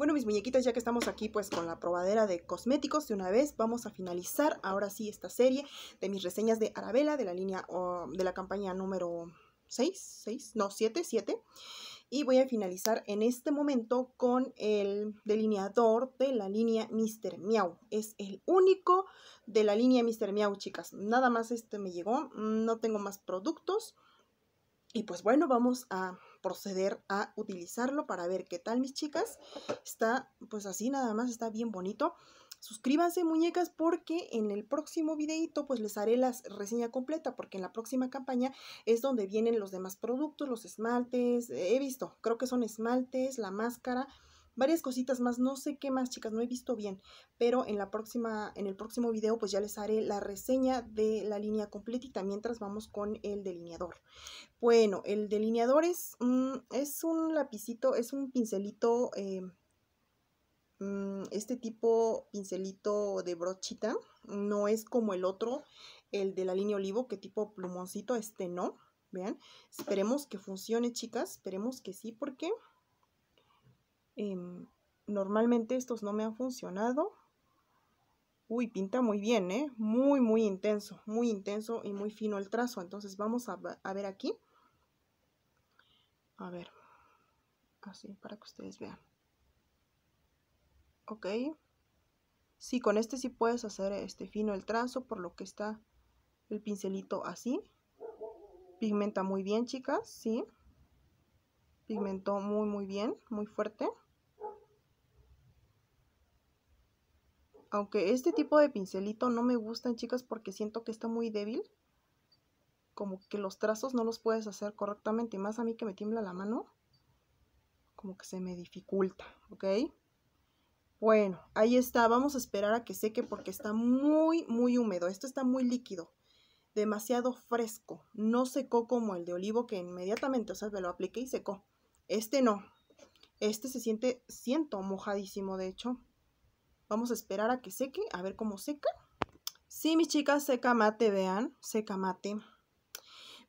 Bueno, mis muñequitas, ya que estamos aquí pues con la probadera de cosméticos, de una vez vamos a finalizar ahora sí esta serie de mis reseñas de Arabella, de la línea, de la campaña número 6, 6, no, 7, 7. Y voy a finalizar en este momento con el delineador de la línea Mr. Miau. Es el único de la línea Mr. Miau, chicas. Nada más este me llegó, no tengo más productos. Y pues bueno, vamos a proceder a utilizarlo para ver qué tal mis chicas. Está pues así nada más, está bien bonito. Suscríbanse muñecas porque en el próximo videito pues les haré la reseña completa porque en la próxima campaña es donde vienen los demás productos, los esmaltes, he visto, creo que son esmaltes, la máscara, varias cositas más, no sé qué más, chicas, no he visto bien, pero en la próxima en el próximo video pues ya les haré la reseña de la línea completita mientras vamos con el delineador. Bueno, el delineador es, mm, es un lapicito, es un pincelito eh, mm, este tipo pincelito de brochita no es como el otro, el de la línea olivo, que tipo plumoncito, este no, vean, esperemos que funcione chicas, esperemos que sí, porque Em, normalmente estos no me han funcionado. Uy, pinta muy bien, ¿eh? Muy, muy intenso, muy intenso y muy fino el trazo. Entonces vamos a, ver aquí. A ver, así para que ustedes vean. Ok. Sí, con este sí puedes hacer este fino el trazo, por lo que está el pincelito así. Pigmenta muy bien, chicas, sí. Pigmentó muy, muy bien, muy fuerte. Aunque este tipo de pincelito no me gustan, chicas, porque siento que está muy débil. Como que los trazos no los puedes hacer correctamente. más a mí que me tiembla la mano. Como que se me dificulta, ¿ok? Bueno, ahí está. Vamos a esperar a que seque porque está muy, muy húmedo. Esto está muy líquido. Demasiado fresco. No secó como el de olivo que inmediatamente, o sea, me lo apliqué y secó. Este no. Este se siente, siento mojadísimo, de hecho. Vamos a esperar a que seque, a ver cómo seca. Sí, mis chicas, seca mate, vean, seca mate.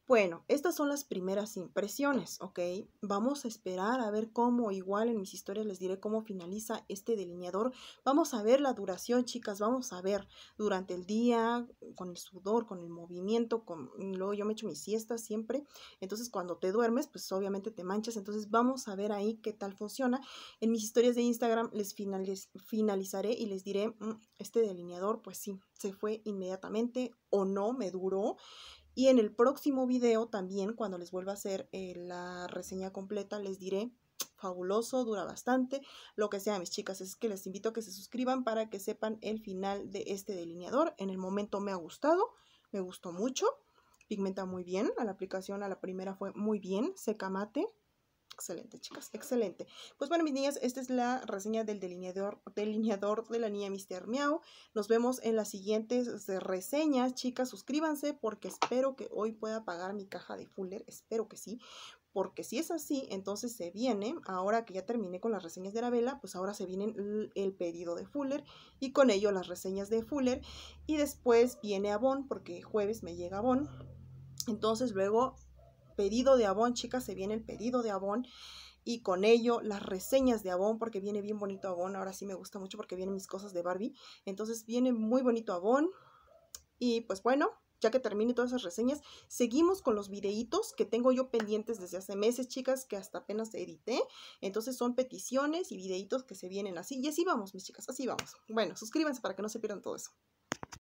Bueno, estas son las primeras impresiones, ¿ok? Vamos a esperar a ver cómo, igual en mis historias les diré cómo finaliza este delineador. Vamos a ver la duración, chicas, vamos a ver durante el día, con el sudor, con el movimiento, con... luego yo me echo mi siesta siempre. Entonces cuando te duermes, pues obviamente te manchas. Entonces vamos a ver ahí qué tal funciona. En mis historias de Instagram les finalizaré y les diré, mm, este delineador, pues sí, se fue inmediatamente o no, me duró. Y en el próximo video también, cuando les vuelva a hacer eh, la reseña completa, les diré, fabuloso, dura bastante, lo que sea, mis chicas. Es que les invito a que se suscriban para que sepan el final de este delineador. En el momento me ha gustado, me gustó mucho, pigmenta muy bien, a la aplicación a la primera fue muy bien, seca mate, Excelente, chicas, excelente. Pues bueno, mis niñas, esta es la reseña del delineador, delineador de la niña Mister Miau. Nos vemos en las siguientes reseñas, chicas. Suscríbanse porque espero que hoy pueda pagar mi caja de Fuller. Espero que sí. Porque si es así, entonces se viene, ahora que ya terminé con las reseñas de la vela, pues ahora se viene el pedido de Fuller y con ello las reseñas de Fuller. Y después viene Avon, porque jueves me llega Avon. Entonces luego pedido de Avon, chicas, se viene el pedido de Avon y con ello las reseñas de Avon, porque viene bien bonito Avon, ahora sí me gusta mucho porque vienen mis cosas de Barbie, entonces viene muy bonito Avon y pues bueno, ya que termine todas esas reseñas, seguimos con los videitos que tengo yo pendientes desde hace meses, chicas, que hasta apenas edité. Entonces son peticiones y videitos que se vienen así. Y así vamos, mis chicas, así vamos. Bueno, suscríbanse para que no se pierdan todo eso.